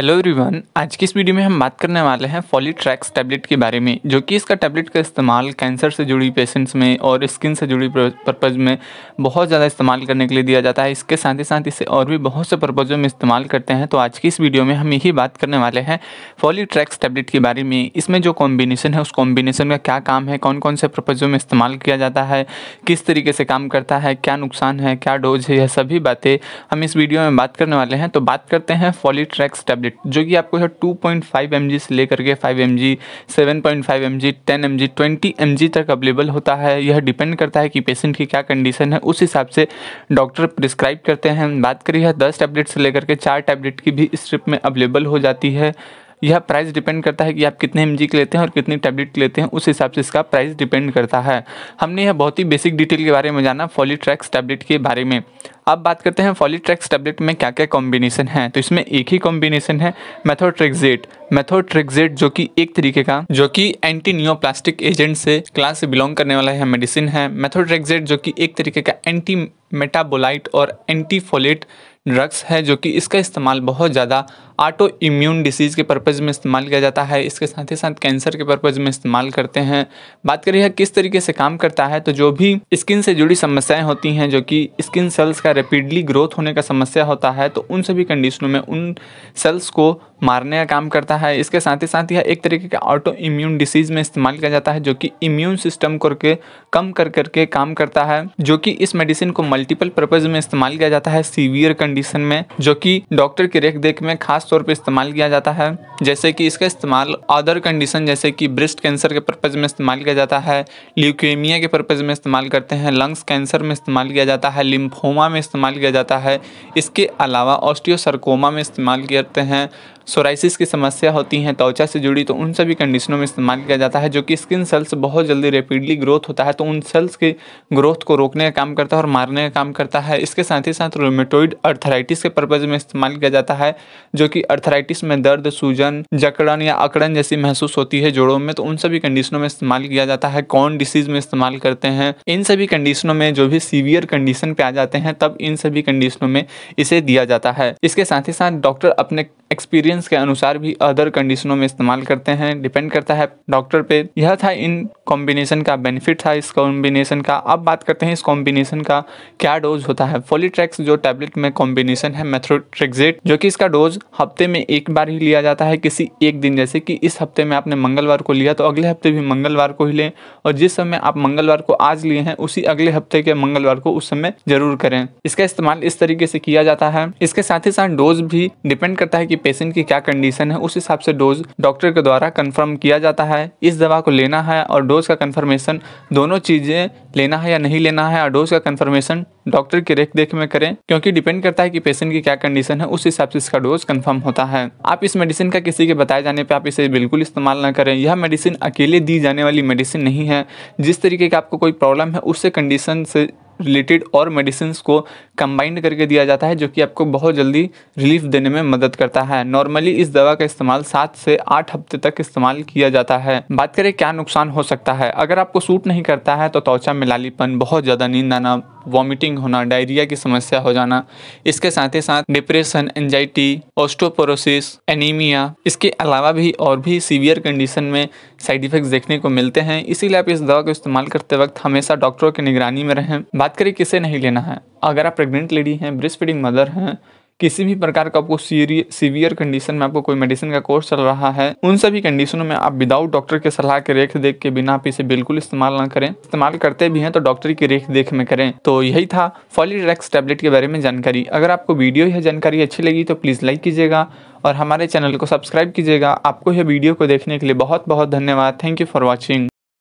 hello everyone आज की इस वीडियो में हम बात करने वाले हैं फॉलीट्रैक्स टैबलेट के बारे में जो कि इसका टैबलेट का इस्तेमाल कैंसर से जुड़ी पेशेंट्स में और स्किन से जुड़ी पर्पज़ में बहुत ज़्यादा इस्तेमाल करने के लिए दिया जाता है इसके साथ ही साथ इसे और भी बहुत से पर्पज़ों में इस्तेमाल करते हैं तो आज की इस वीडियो में हम यही बात करने वाले हैं फॉलीट्रैक्स टैबलेट के बारे में इसमें जो कॉम्बिनेशन है उस कॉम्बिनेशन का क्या काम है कौन कौन से पर्पज़ों में इस्तेमाल किया जाता है किस तरीके से काम करता है क्या नुकसान है क्या डोज है यह सभी बातें हम इस वीडियो में बात करने वाले हैं तो बात करते हैं फॉलीट्रैक्स टैबलेट टारगेट जो कि आपको है two point five M G से लेकर के five M G seven point five M G ten M G twenty M G तक अवेलेबल होता है यह डिपेंड करता है कि पेशेंट की क्या कंडीशन है उस हिसाब से डॉक्टर प्रिस्क्राइब करते हैं बात करी है दस टैबलेट से लेकर के चार टैबलेट की भी स्ट्रिप में अवेलेबल हो जाती है यह प्राइस डिपेंड करता है कि आप कितने एम के लेते हैं और कितनी टैबलेट लेते हैं उस हिसाब से इसका प्राइस डिपेंड करता है हमने यह बहुत ही बेसिक डिटेल के बारे में जाना फॉलीट्रैक्स टैबलेट के बारे में अब बात करते हैं फॉलीट्रैक्स टैबलेट में क्या क्या कॉम्बिनेशन है तो इसमें एक ही कॉम्बिनेशन है मेथोट्रिक्जेट मेथोट्रिक्जेट जो कि एक तरीके का जो कि एंटी न्योप्लास्टिक एजेंट से क्लास से बिलोंग करने वाला है मेडिसिन है मेथोट्रिक्जेट जो कि एक तरीके का एंटी मेटाबोलाइट और एंटी फोलेट ड्रग्स है जो कि इसका इस्तेमाल बहुत ज़्यादा आटो इम्यून डिसीज़ के पर्पज़ में इस्तेमाल किया जाता है इसके साथ ही साथ कैंसर के पर्पज़ में इस्तेमाल करते हैं बात करिए किस तरीके से काम करता है तो जो भी स्किन से जुड़ी समस्याएं होती हैं जो कि स्किन सेल्स का का रेपिडली ग्रोथ होने का समस्या होता है तो उन सभी कंडीशनों में उन सेल्स को मारने का काम करता है इसके साथ ही साथ यह एक तरीके का ऑटो इम्यून डिसीज़ में इस्तेमाल किया जाता है जो कि इम्यून सिस्टम करके कम कर करके काम करता है जो कि इस मेडिसिन को मल्टीपल पर्पज़ में इस्तेमाल किया जाता है सीवियर कंडीशन में जो कि डॉक्टर की रेख देख में खास तौर पर इस्तेमाल किया जाता है जैसे कि इसका इस्तेमाल अदर कंडीशन जैसे कि ब्रेस्ट कैंसर के पर्पज़ में इस्तेमाल किया जाता है ल्यूकेमिया के पर्पज़ में इस्तेमाल करते हैं लंग्स कैंसर में इस्तेमाल किया जाता है लिम्फोमा में इस्तेमाल किया जाता है इसके अलावा ऑस्टियोसरकोमा में इस्तेमाल करते हैं सोराइसिस की समस्या होती हैं त्वचा से जुड़ी तो उन सभी कंडीशनों में इस्तेमाल किया जाता है जो कि स्किन सेल्स बहुत जल्दी रेपिडली ग्रोथ होता है तो उन सेल्स की ग्रोथ को रोकने का काम करता है और मारने का काम करता है इसके साथ ही साथ रोमेटोइड अर्थराइटिस के पर्पज़ में इस्तेमाल किया जाता है जो कि अर्थराइटिस में दर्द सूजन जकड़न या अकड़न जैसी महसूस होती है जोड़ों में तो उन सभी कंडीशनों में इस्तेमाल किया जाता है कौन डिसीज में इस्तेमाल करते हैं इन सभी कंडीशनों में जो भी सीवियर कंडीशन पे आ जाते हैं तब इन सभी कंडीशनों में इसे दिया जाता है इसके साथ ही साथ डॉक्टर अपने एक्सपीरियंस के अनुसार भी अदर कंडीशनों में इस्तेमाल करते हैं डिपेंड करता है डॉक्टर पे यह था इन कॉम्बिनेशन का बेनिफिट था इस कॉम्बिनेशन का अब बात करते हैं इस कॉम्बिनेशन का क्या डोज होता है फोलीट्रैक्स जो टैबलेट में कॉम्बिनेशन है मेथ्रोट्रेक्जेट जो कि इसका डोज हफ्ते में एक बार ही लिया जाता है किसी एक दिन जैसे कि इस हफ्ते में आपने मंगलवार को लिया तो अगले हफ्ते भी मंगलवार को ही लें और जिस समय आप मंगलवार को आज लिए हैं उसी अगले हफ्ते के मंगलवार को उस समय जरूर करें इसका इस्तेमाल इस तरीके से किया जाता है इसके साथ ही साथ डोज भी डिपेंड करता है कि पेशेंट की क्या कंडीशन है उस हिसाब से डोज डॉक्टर के द्वारा कन्फर्म किया जाता है इस दवा को लेना है और डोज डोज़ का कंफर्मेशन दोनों चीज़ें लेना है या नहीं लेना है और डोज़ का कंफर्मेशन डॉक्टर की रेख देख में करें क्योंकि डिपेंड करता है कि पेशेंट की क्या कंडीशन है उस हिसाब से इसका डोज कन्फर्म होता है आप इस मेडिसिन का किसी के बताए जाने पर आप इसे बिल्कुल इस्तेमाल ना करें यह मेडिसिन अकेले दी जाने वाली मेडिसिन नहीं है जिस तरीके का आपको कोई प्रॉब्लम है उससे कंडीशन से रिलेटेड और मेडिसिन को कंबाइंड करके दिया जाता है जो कि आपको बहुत जल्दी रिलीफ देने में मदद करता है नॉर्मली इस दवा का इस्तेमाल सात से आठ हफ्ते तक इस्तेमाल किया जाता है बात करें क्या नुकसान हो सकता है अगर आपको सूट नहीं करता है तो त्वचा में लालीपन बहुत ज़्यादा नींद आना वॉमिटिंग होना डायरिया की समस्या हो जाना इसके साथ ही साथ डिप्रेशन एंजाइटी ऑस्टोपोरोसिस एनीमिया इसके अलावा भी और भी सीवियर कंडीशन में साइड इफ़ेक्ट्स देखने को मिलते हैं इसीलिए आप इस दवा का इस्तेमाल करते वक्त हमेशा डॉक्टरों की निगरानी में रहें बात करें किसे नहीं लेना है अगर आप प्रेग्नेंट लेडी हैं ब्रिस्ट फीडिंग मदर हैं किसी भी प्रकार का आपको सीवियर कंडीशन में आपको कोई मेडिसिन का कोर्स चल रहा है उन सभी कंडीशनों में आप विदाउट डॉक्टर के सलाह के रेख देख के बिना आप इसे बिल्कुल इस्तेमाल ना करें इस्तेमाल करते भी हैं तो डॉक्टर की रेख देख में करें तो यही था फॉलीडेक्स टैबलेट के बारे में जानकारी अगर आपको वीडियो यह जानकारी अच्छी लगी तो प्लीज़ लाइक कीजिएगा और हमारे चैनल को सब्सक्राइब कीजिएगा आपको यह वीडियो को देखने के लिए बहुत बहुत धन्यवाद थैंक यू फॉर वॉचिंग